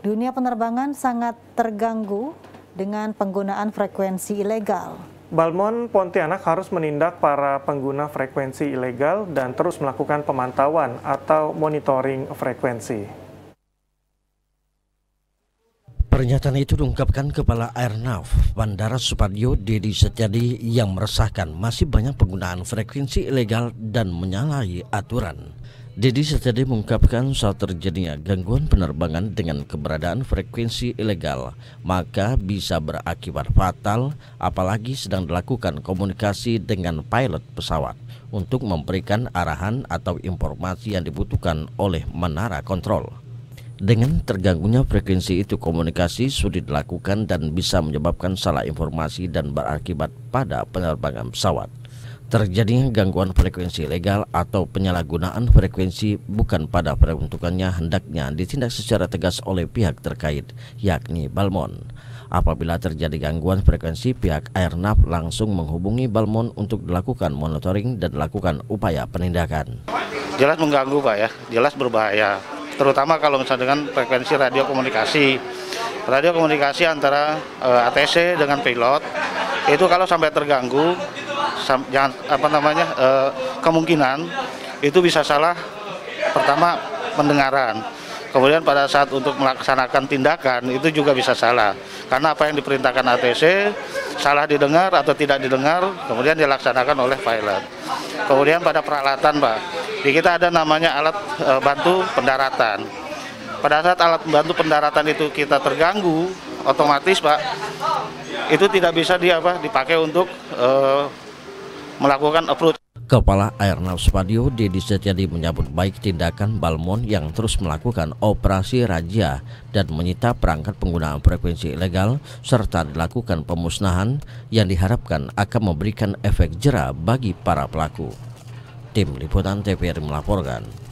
dunia penerbangan sangat terganggu dengan penggunaan frekuensi ilegal. Balmon Pontianak harus menindak para pengguna frekuensi ilegal dan terus melakukan pemantauan atau monitoring frekuensi. Pernyataan itu diungkapkan Kepala Airnav Bandara Supadio Dedi Setiadi yang meresahkan masih banyak penggunaan frekuensi ilegal dan menyalahi aturan. Dedi Setiadi mengungkapkan saat terjadinya gangguan penerbangan dengan keberadaan frekuensi ilegal, maka bisa berakibat fatal apalagi sedang dilakukan komunikasi dengan pilot pesawat untuk memberikan arahan atau informasi yang dibutuhkan oleh menara kontrol. Dengan terganggunya frekuensi itu komunikasi sulit dilakukan dan bisa menyebabkan salah informasi dan berakibat pada penerbangan pesawat. Terjadinya gangguan frekuensi legal atau penyalahgunaan frekuensi bukan pada peruntukannya hendaknya ditindak secara tegas oleh pihak terkait, yakni Balmon. Apabila terjadi gangguan frekuensi, pihak Airnav langsung menghubungi Balmon untuk dilakukan monitoring dan dilakukan upaya penindakan. Jelas mengganggu Pak ya, jelas berbahaya. Terutama kalau misalnya dengan frekuensi radio komunikasi. Radio komunikasi antara e, eh, ATC dengan pilot, itu kalau sampai terganggu, jangan apa namanya eh, kemungkinan itu bisa salah pertama pendengaran kemudian pada saat untuk melaksanakan tindakan itu juga bisa salah karena apa yang diperintahkan ATC salah didengar atau tidak didengar kemudian dilaksanakan oleh pilot kemudian pada peralatan pak di kita ada namanya alat e, bantu pendaratan pada saat alat bantu pendaratan itu kita terganggu otomatis pak itu tidak bisa di apa dipakai untuk e, melakukan approach. Kepala Airnav Spadio Dedi Setiadi menyambut baik tindakan Balmon yang terus melakukan operasi raja dan menyita perangkat penggunaan frekuensi ilegal serta dilakukan pemusnahan yang diharapkan akan memberikan efek jera bagi para pelaku. Tim Liputan TVRI melaporkan.